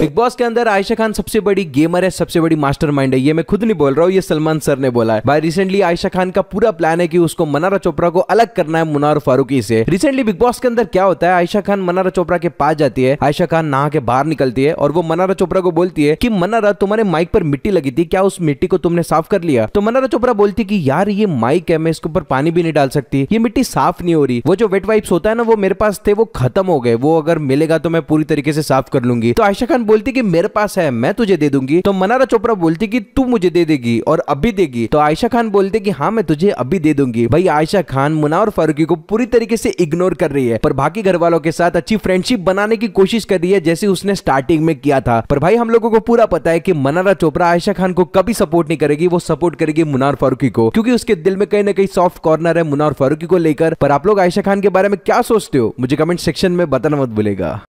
big boss के अंदर आयशा खान सबसे बड़ी गेमर है सबसे बड़ी माइंड है ये मैं खुद नहीं बोल रहा हूँ ये सलमान सर ने बोला है भाई रिसेंटली आयशा खान का पूरा प्लान है कि उसको मनारा चोपड़ा को अलग करना है मुनार फारूकी से रिसेंटली बिग बॉस के अंदर क्या होता है आयशा खान मनारा चोपड़ा के पास जाती है आयशा खान नहा के बाहर निकलती है और वो मनारा चोपड़ा को बोलती है की मनारा तुम्हारे माइक पर मिट्टी लगी थी क्या उस मिट्टी को तुमने साफ कर लिया तो मनारा चोपड़ा बोलती की यार ये माइक है मैं इसके ऊपर पानी भी नहीं डाल सकती ये मिट्टी साफ नहीं हो रही वो जो वेट वाइप्स होता है ना वो मेरे पास थे वो खत्म हो गए वो अगर मिलेगा तो मैं पूरी तरीके से साफ कर लूंगी तो आयशा खान बोलती कि मेरे पास है मैं तुझे दे दूंगी तो मनारा चोपड़ा बोलती कि तू मुझे दे देगी और अभी देगी तो आयशा खान बोलते कि हाँ मैं तुझे अभी दे दूंगी भाई आयशा खान मुना और फारूकी को पूरी तरीके से इग्नोर कर रही है पर बाकी घर वालों के साथ अच्छी फ्रेंडशिप बनाने की कोशिश कर रही है जैसे उसने स्टार्टिंग में किया था पर भाई हम लोगों को पूरा पता है कि मनारा चोपड़ा आयशा खान को कभी सपोर्ट नहीं करेगी वो सपोर्ट करेगी मुनार फारूकी को क्योंकि उसके दिल में कहीं ना कहीं सॉफ्ट कॉर्नर है मुनार फारूकी को लेकर पर आप लोग आयशा खान के बारे में क्या सोचते हो मुझे कमेंट सेक्शन में बताना मत भूलेगा